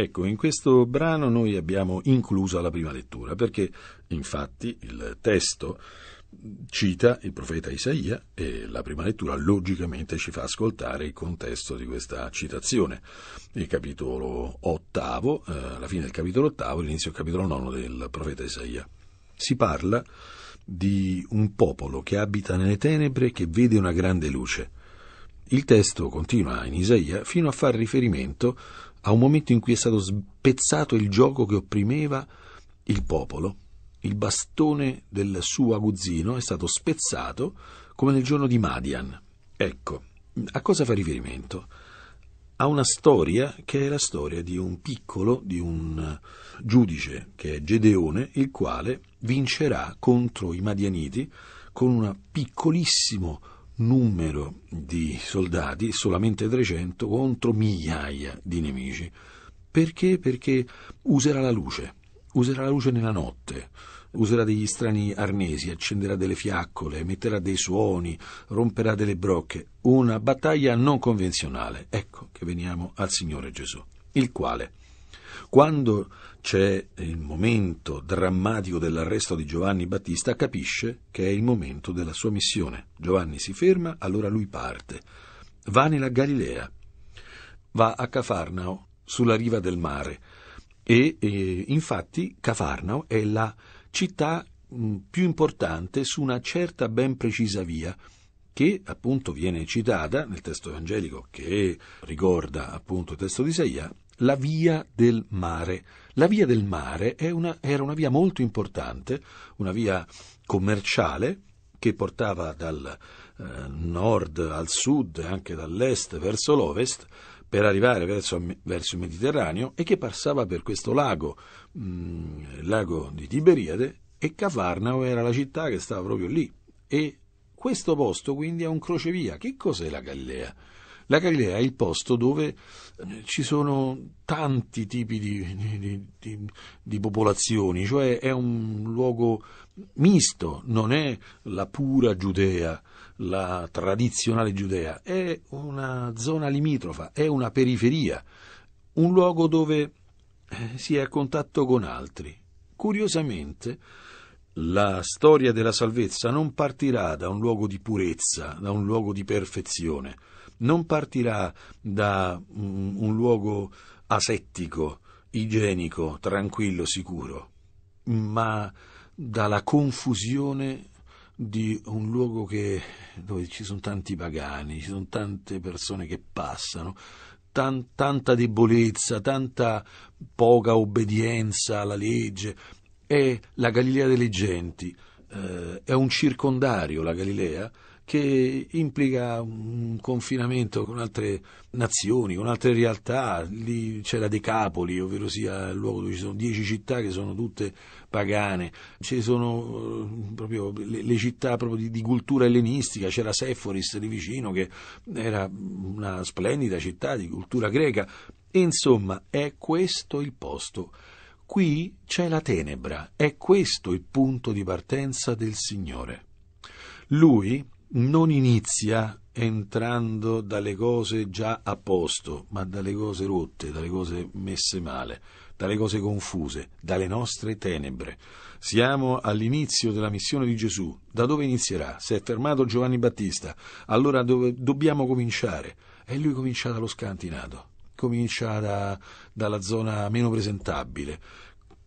Ecco, in questo brano noi abbiamo incluso la prima lettura, perché infatti il testo cita il profeta Isaia e la prima lettura logicamente ci fa ascoltare il contesto di questa citazione. Il capitolo ottavo, eh, la fine del capitolo ottavo, l'inizio del capitolo nono del profeta Isaia. Si parla di un popolo che abita nelle tenebre e che vede una grande luce. Il testo continua in Isaia fino a far riferimento a un momento in cui è stato spezzato il gioco che opprimeva il popolo. Il bastone del suo aguzzino è stato spezzato come nel giorno di Madian. Ecco, a cosa fa riferimento? A una storia che è la storia di un piccolo, di un giudice che è Gedeone, il quale vincerà contro i Madianiti con un piccolissimo numero di soldati, solamente 300, contro migliaia di nemici. Perché? Perché userà la luce, userà la luce nella notte, userà degli strani arnesi, accenderà delle fiaccole, metterà dei suoni, romperà delle brocche. Una battaglia non convenzionale. Ecco che veniamo al Signore Gesù, il quale quando c'è il momento drammatico dell'arresto di Giovanni Battista, capisce che è il momento della sua missione. Giovanni si ferma, allora lui parte. Va nella Galilea, va a Cafarnao, sulla riva del mare. E, e infatti Cafarnao è la città più importante su una certa ben precisa via che appunto viene citata nel testo evangelico che ricorda appunto il testo di Isaia la via del mare. La via del mare una, era una via molto importante, una via commerciale che portava dal eh, nord al sud, e anche dall'est verso l'ovest, per arrivare verso, verso, il Mediterraneo e che passava per questo lago, mh, mm, lago di Tiberiade, e Cafarnao era la città che stava proprio lì. E questo posto quindi è un crocevia. Che cos'è la Gallea? La Galilea è il posto dove eh, ci sono tanti tipi di, di, di, di popolazioni, cioè è un luogo misto, non è la pura Giudea, la tradizionale Giudea, è una zona limitrofa, è una periferia, un luogo dove eh, si è a contatto con altri. Curiosamente, la storia della salvezza non partirà da un luogo di purezza, da un luogo di perfezione, non partirà da un, un luogo asettico, igienico, tranquillo, sicuro, ma dalla confusione di un luogo che, dove ci sono tanti pagani, ci sono tante persone che passano, tan, tanta debolezza, tanta poca obbedienza alla legge, è la Galilea delle genti, eh, è un circondario la Galilea che implica un confinamento con altre nazioni, con altre realtà. Lì c'è la Decapoli, ovvero sia il luogo dove ci sono dieci città che sono tutte pagane, ci sono eh, proprio le, le città proprio di, di, cultura ellenistica, c'era Sepphoris lì vicino che era una splendida città di cultura greca. Insomma, è questo il posto. Qui c'è la tenebra, è questo il punto di partenza del Signore. Lui non inizia entrando dalle cose già a posto, ma dalle cose rotte, dalle cose messe male, dalle cose confuse, dalle nostre tenebre. Siamo all'inizio della missione di Gesù. Da dove inizierà? Si è fermato Giovanni Battista. Allora dove dobbiamo cominciare? E lui comincia dallo scantinato comincia da, dalla zona meno presentabile,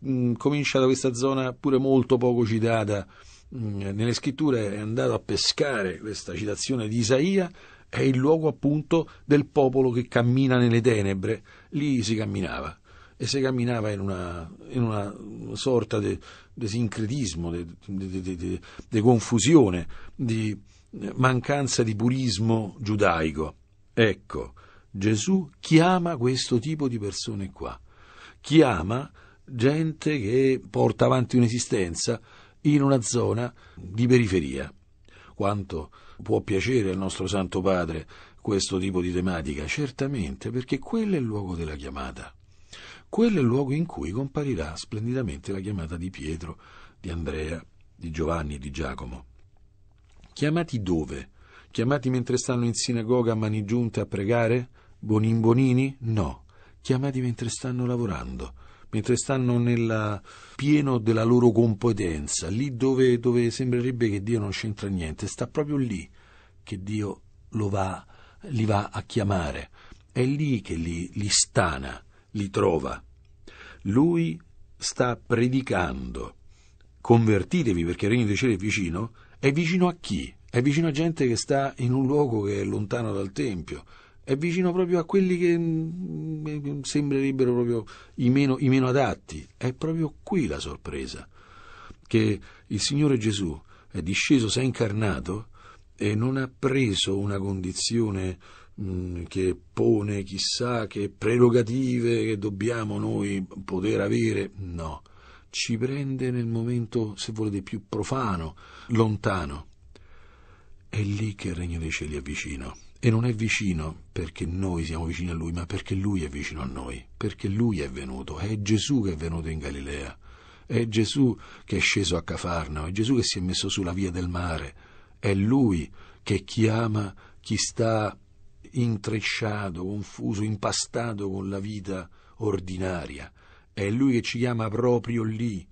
mm, comincia da questa zona pure molto poco citata, mm, nelle scritture è andato a pescare questa citazione di Isaia, è il luogo appunto del popolo che cammina nelle tenebre, lì si camminava e si camminava in una, in una sorta di sincretismo, di confusione, di mancanza di purismo giudaico. Ecco, Gesù chiama questo tipo di persone qua, chiama gente che porta avanti un'esistenza in una zona di periferia. Quanto può piacere al nostro Santo Padre questo tipo di tematica? Certamente, perché quello è il luogo della chiamata. Quello è il luogo in cui comparirà splendidamente la chiamata di Pietro, di Andrea, di Giovanni e di Giacomo. Chiamati dove? Chiamati mentre stanno in sinagoga a mani giunte a pregare? Bonimbonini? No. Chiamati mentre stanno lavorando, mentre stanno nel pieno della loro competenza, lì dove, dove sembrerebbe che Dio non c'entra niente, sta proprio lì che Dio va, li va a chiamare. È lì che li, li stana, li trova. Lui sta predicando. Convertitevi perché il regno dei cieli è vicino. È vicino a chi? È vicino a gente che sta in un luogo che è lontano dal Tempio, è vicino proprio a quelli che mm, mm, sembrerebbero proprio i meno, i meno adatti. È proprio qui la sorpresa, che il Signore Gesù è disceso, si è incarnato e non ha preso una condizione mm, che pone chissà che prerogative che dobbiamo noi poter avere, no, ci prende nel momento, se volete, più profano, lontano. È lì che il regno dei cieli è vicino. E non è vicino perché noi siamo vicini a lui, ma perché lui è vicino a noi, perché lui è venuto, è Gesù che è venuto in Galilea, è Gesù che è sceso a Cafarnao, è Gesù che si è messo sulla via del mare, è lui che chiama chi sta intrecciato, confuso, impastato con la vita ordinaria, è lui che ci chiama proprio lì,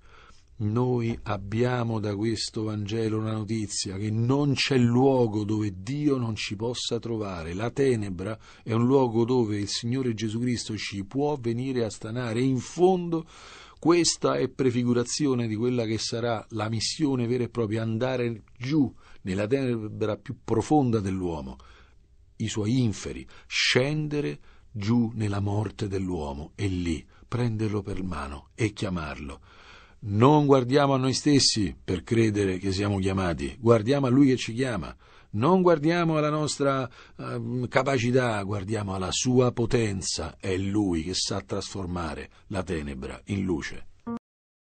noi abbiamo da questo Vangelo la notizia che non c'è luogo dove Dio non ci possa trovare. La tenebra è un luogo dove il Signore Gesù Cristo ci può venire a stanare. In fondo questa è prefigurazione di quella che sarà la missione vera e propria, andare giù nella tenebra più profonda dell'uomo, i suoi inferi, scendere giù nella morte dell'uomo e lì prenderlo per mano e chiamarlo. Non guardiamo a noi stessi per credere che siamo chiamati, guardiamo a Lui che ci chiama. Non guardiamo alla nostra eh, capacità, guardiamo alla sua potenza. È Lui che sa trasformare la tenebra in luce.